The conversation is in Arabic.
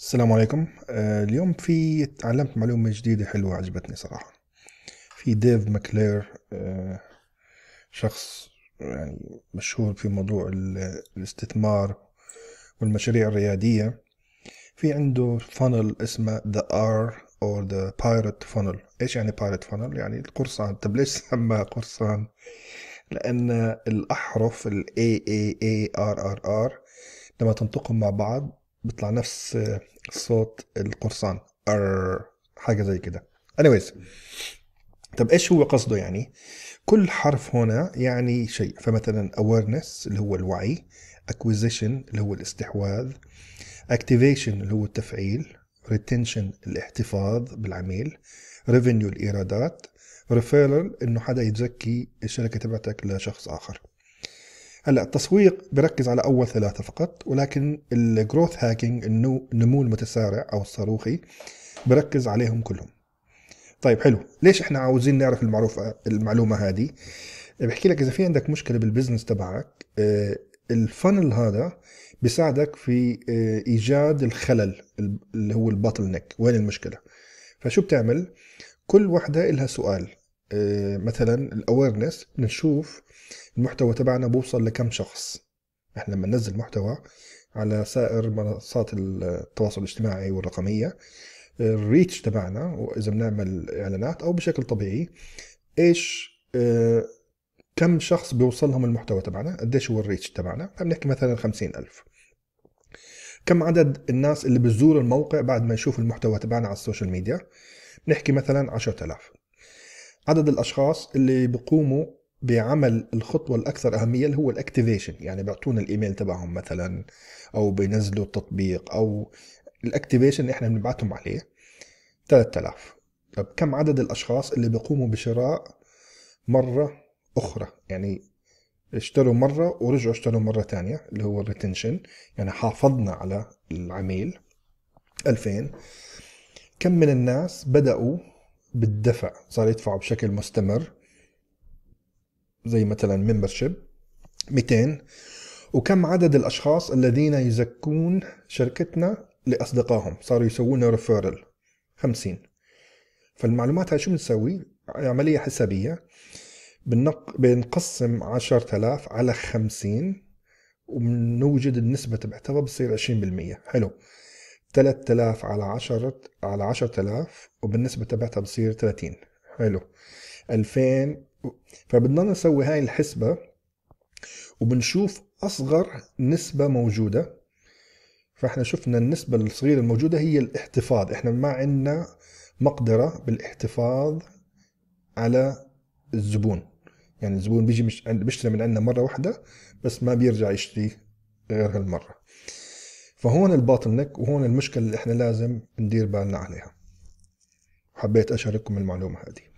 السلام عليكم آه، اليوم في تعلمت معلومة جديدة حلوة عجبتني صراحة في ديف ماكلير آه، شخص يعني مشهور في موضوع الاستثمار والمشاريع الريادية في عنده فانل اسمه ذا ار اور ذا بايرت فانل ايش يعني بايرت فانل يعني القرصان طب ليش سماه قرصان لان الاحرف ال A A A R R R لما تنطقهم مع بعض بيطلع نفس آه، صوت القرصان أر حاجه زي كده anyways طب ايش هو قصده يعني كل حرف هنا يعني شيء فمثلا awareness اللي هو الوعي acquisition اللي هو الاستحواذ activation اللي هو التفعيل retention الاحتفاظ بالعميل revenue الايرادات referral انه حدا يتزكي الشركه تبعتك لشخص اخر هلا التسويق بركز على اول ثلاثه فقط ولكن الجروث هاكينج النمو المتسارع او الصاروخي بركز عليهم كلهم طيب حلو ليش احنا عاوزين نعرف المعروف المعلومه هذه بحكي لك اذا في عندك مشكله بالبزنس تبعك آه، الفنل هذا بيساعدك في آه، ايجاد الخلل اللي هو البطل نيك وين المشكله فشو بتعمل كل وحده لها سؤال آه، مثلا الاويرنس بنشوف المحتوى تبعنا بوصل لكم شخص احنا لما ننزل محتوى على سائر منصات التواصل الاجتماعي والرقميه الريتش تبعنا واذا بنعمل اعلانات او بشكل طبيعي ايش اه كم شخص بيوصلهم المحتوى تبعنا قديش هو الريتش تبعنا بنحكي طيب مثلا خمسين ألف كم عدد الناس اللي بتزور الموقع بعد ما يشوف المحتوى تبعنا على السوشيال ميديا بنحكي مثلا عشرة آلاف عدد الأشخاص اللي بيقوموا بعمل الخطوة الأكثر أهمية اللي هو الأكتيفيشن يعني بيعطونا الإيميل تبعهم مثلا أو بينزلوا التطبيق أو الأكتيفيشن اللي إحنا بنبعتهم عليه 3000 طب كم عدد الأشخاص اللي بيقوموا بشراء مرة أخرى يعني اشتروا مرة ورجعوا اشتروا مرة تانية اللي هو الريتنشن يعني حافظنا على العميل 2000 كم من الناس بدأوا بالدفع صار يدفعوا بشكل مستمر زي مثلا ممبرشيب 200 وكم عدد الاشخاص الذين يزكون شركتنا لاصدقائهم صاروا يسوون ريفيرل 50 فالمعلومات هاي شو بنسوي عمليه حسابيه بنق... بنقسم 10000 على 50 وبنوجد النسبة تبعتها بتصير 20% حلو 3000 على 10 على 10000 وبالنسبة تبعتها بتصير 30 حلو 2000 فبدنا نسوي هاي الحسبة وبنشوف أصغر نسبة موجودة فاحنا شفنا النسبة الصغيرة الموجودة هي الاحتفاظ احنا ما عندنا مقدرة بالاحتفاظ على الزبون يعني الزبون بيجي مش بيشتري من عندنا مرة واحدة بس ما بيرجع يشتري غير هالمرة فهون الباطل نيك وهون المشكلة اللي احنا لازم ندير بالنا عليها حبيت أشارككم المعلومة هذه